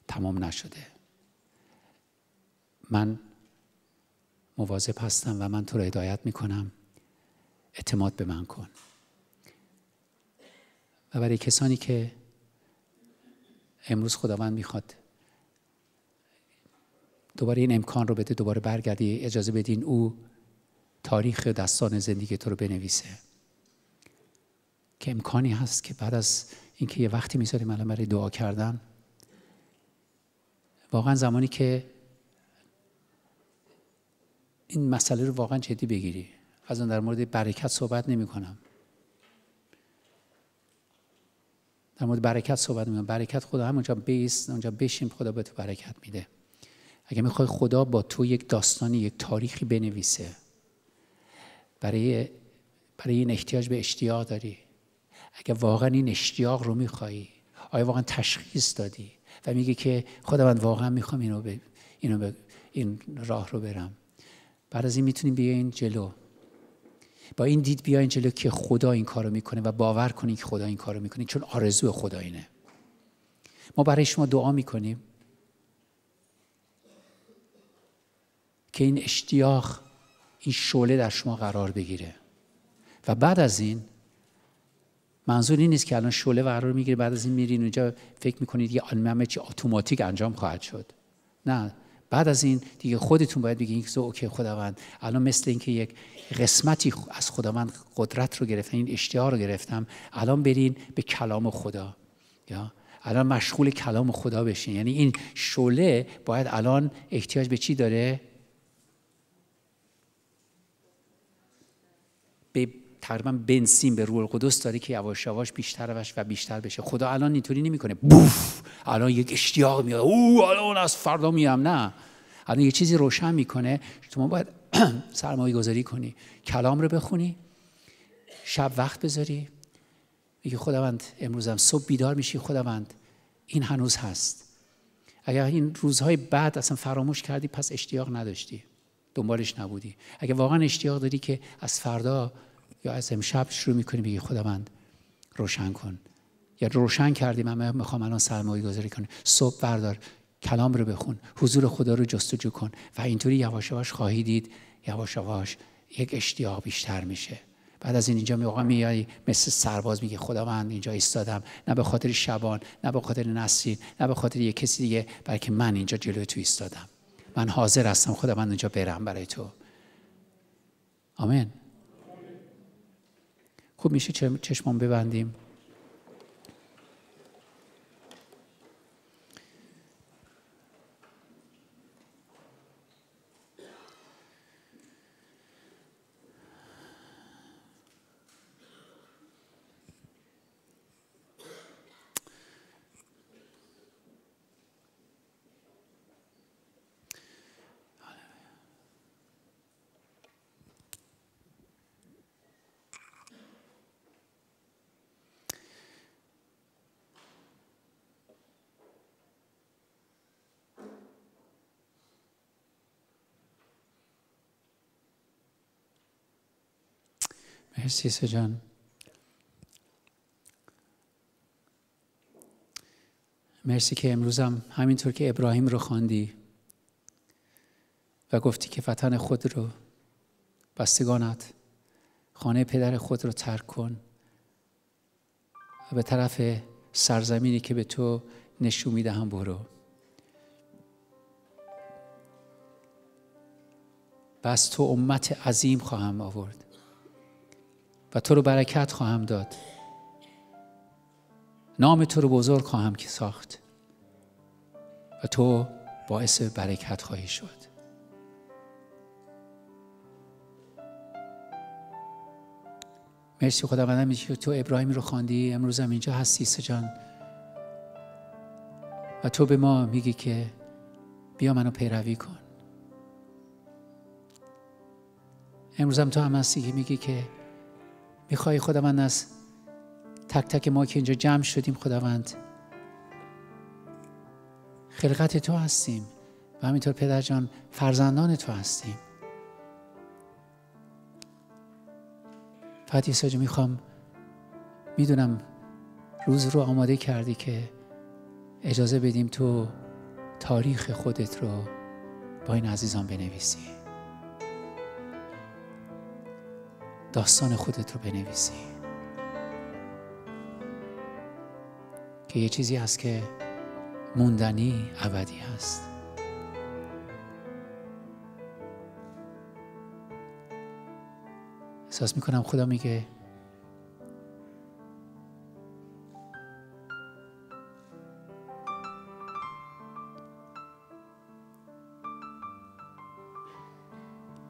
تمام نشده من مواظب هستم و من تو رو هدایت میکنم اعتماد به من کن و برای کسانی که امروز خداوند میخواد دوباره این امکان رو بده دوباره برگردی اجازه بدین او تاریخ دستان زندگی تو رو بنویسه که امکانی هست که بعد از اینکه یه وقتی میذاریم الان برای دعا کردن واقعا زمانی که این مسئله رو واقعا جدی بگیری از اون در مورد برکت صحبت نمی کنم در مورد برکت صحبت نمی کنم برکت خدا همونجا بیست اونجا بشیم خدا به تو برکت میده اگه میخوای خدا با تو یک داستانی یک تاریخی بنویسه برای برای این احتیاج به اشتیاق داری اگه واقعا این اشتیاق رو میخوای آیا واقعا تشخیص دادی و میگه که خدا من واقعا میخوام اینو به اینو این راه رو برم بعد از این میتونیم بیاین جلو با این دید بیاین جلو که خدا این رو میکنه و باور کنی که خدا این کار رو میکنه چون آرزو خدا اینه ما برای شما دعا میکنیم که این اشتیاق این شعله در شما قرار بگیره و بعد از این منظور این نیست که الان شعله قرار میگیره بعد از این میرین اونجا فکر میکنید یه همه چی اتوماتیک انجام خواهد شد نه بعد از این دیگه خودتون باید بگین که اوکی خداوند الان مثل اینکه یک قسمتی از خداوند قدرت رو گرفتم این اشتیاق رو گرفتم الان برین به کلام خدا یا الان مشغول کلام خدا بشین یعنی این شعله باید الان احتیاج به چی داره به تقریبا بنسین به روح القدس داره که یواش یواش بیشتر بشه و بیشتر بشه خدا الان اینطوری نمیکنه بوف الان یک اشتیاق میاد او الان از فردا میام نه الان یه چیزی روشن میکنه شما باید [CLEARS THROAT] سرمایه گذاری کنی کلام رو بخونی شب وقت بذاری میگه خداوند امروزم صبح بیدار میشی خداوند این هنوز هست اگر این روزهای بعد اصلا فراموش کردی پس اشتیاق نداشتی دنبالش نبودی اگه واقعا اشتیاق داری که از فردا یا از امشب شروع میکنی بگی خداوند روشن کن یا روشن کردی من میخوام الان سرمایه گذاری کنی صبح بردار کلام رو بخون حضور خدا رو جستجو کن و اینطوری یواش یواش خواهی دید یواش یواش یک اشتیاق بیشتر میشه بعد از این اینجا می میای مثل سرباز میگه خدا اینجا ایستادم نه به خاطر شبان نه به خاطر نه به خاطر یک کسی دیگه بلکه من اینجا جلوی تو ایستادم من حاضر هستم خدا من اونجا برم برای تو آمین خوب میشه چشمان ببندیم مرسی جان مرسی که امروزم همینطور که ابراهیم رو خواندی و گفتی که وطن خود رو بستگانت خانه پدر خود رو ترک کن و به طرف سرزمینی که به تو نشون میدهم برو و از تو امت عظیم خواهم آورد و تو رو برکت خواهم داد نام تو رو بزرگ خواهم که ساخت و تو باعث برکت خواهی شد مرسی میشه که تو ابراهیم رو خواندی امروز هم اینجا هستی سجان و تو به ما میگی که بیا منو پیروی کن امروز هم تو هم هستی که میگی که میخوای خداوند از تک تک ما که اینجا جمع شدیم خداوند خلقت تو هستیم و همینطور پدر جان فرزندان تو هستیم فقط عیسی میخوام میدونم روز رو آماده کردی که اجازه بدیم تو تاریخ خودت رو با این عزیزان بنویسی داستان خودت رو بنویسی که یه چیزی هست که موندنی ابدی هست احساس میکنم خدا میگه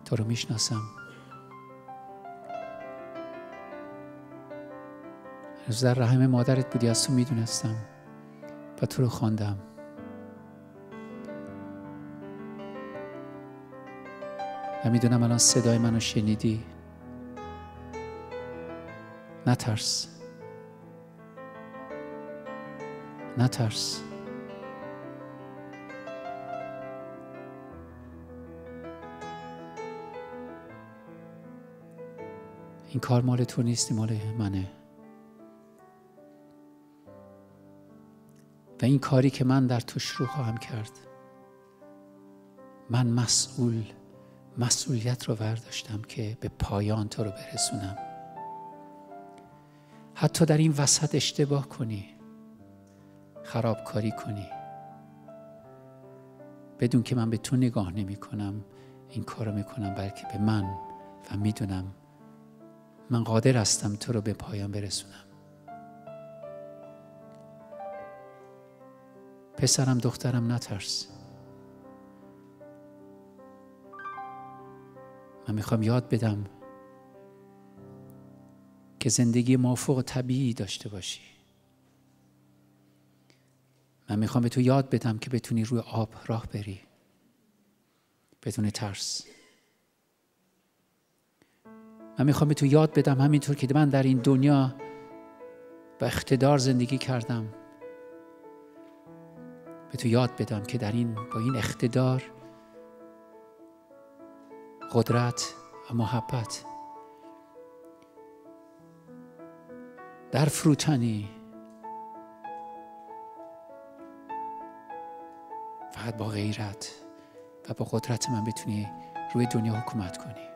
تو رو میشناسم از در رحم مادرت بودی از تو میدونستم و تو رو خواندم و میدونم الان صدای منو شنیدی نترس نترس این کار مال تو نیستی مال منه و این کاری که من در تو شروع خواهم کرد من مسئول مسئولیت رو ورداشتم که به پایان تو رو برسونم حتی در این وسط اشتباه کنی خرابکاری کنی بدون که من به تو نگاه نمی کنم این کار رو می کنم بلکه به من و میدونم من قادر هستم تو رو به پایان برسونم پسرم دخترم نترس من میخوام یاد بدم که زندگی مافوق طبیعی داشته باشی من میخوام به تو یاد بدم که بتونی روی آب راه بری بدون ترس من میخوام به تو یاد بدم همینطور که من در این دنیا و اختدار زندگی کردم به تو یاد بدم که در این با این اقتدار قدرت و محبت در فروتنی فقط با غیرت و با قدرت من بتونی روی دنیا حکومت کنی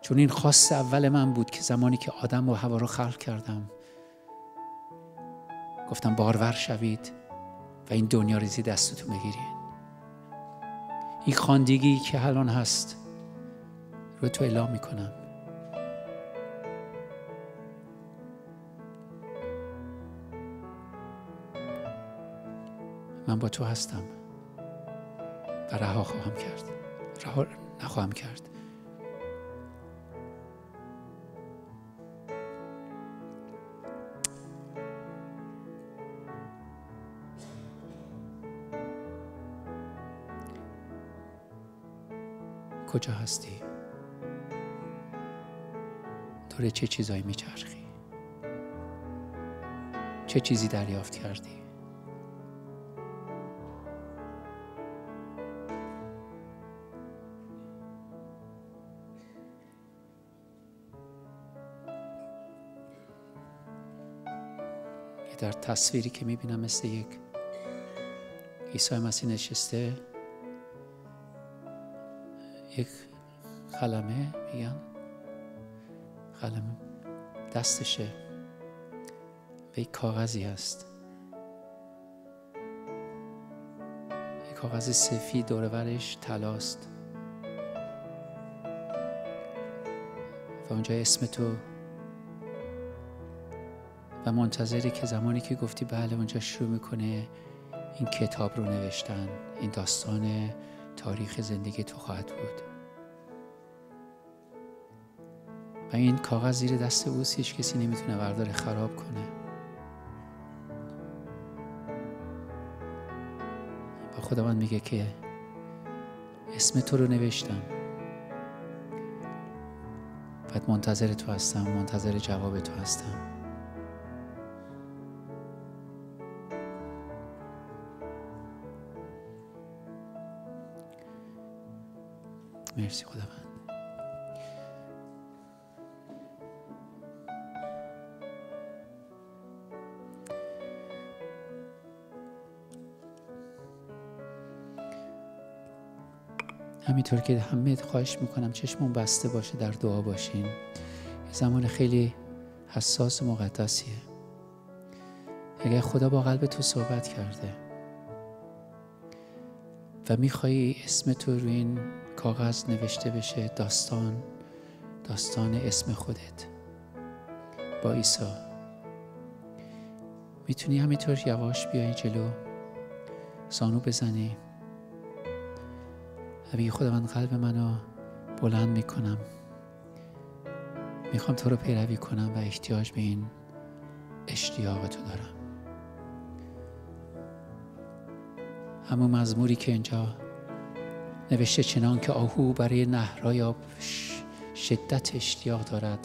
چون این خواست اول من بود که زمانی که آدم و هوا رو خلق کردم گفتم بارور شوید و این دنیا ریزی زیر دستتون بگیرید این خاندیگی که الان هست رو تو اعلام میکنم من با تو هستم و رها خواهم کرد رها نخواهم کرد کجا هستی دور چه چیزایی میچرخی چه چیزی دریافت کردی در تصویری که میبینم مثل یک عیسی مسیح نشسته یک قلمه میگن قلمه دستشه و یک کاغذی هست یک کاغذ سفید دورورش تلاست و اونجا اسم تو و منتظری که زمانی که گفتی بله اونجا شروع میکنه این کتاب رو نوشتن این داستانه تاریخ زندگی تو خواهد بود و این کاغذ زیر دست اوست هیچ کسی نمیتونه وردار خراب کنه و خداوند میگه که اسم تو رو نوشتم بعد منتظر تو هستم منتظر جواب تو هستم مرسی خداوند همینطور که همه خواهش میکنم چشمون بسته باشه در دعا باشین زمان خیلی حساس و مقدسیه اگر خدا با قلب تو صحبت کرده و میخوایی اسم تو رو این کاغذ نوشته بشه داستان داستان اسم خودت با عیسی میتونی همینطور یواش بیای جلو زانو بزنی خدا من قلب منو بلند میکنم میخوام تو رو پیروی کنم و احتیاج به این اشتیاق تو دارم همون مزموری که اینجا نوشته چنان که آهو برای آب شدت اشتیاق دارد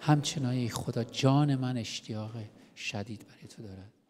همچنان خدا جان من اشتیاق شدید برای تو دارد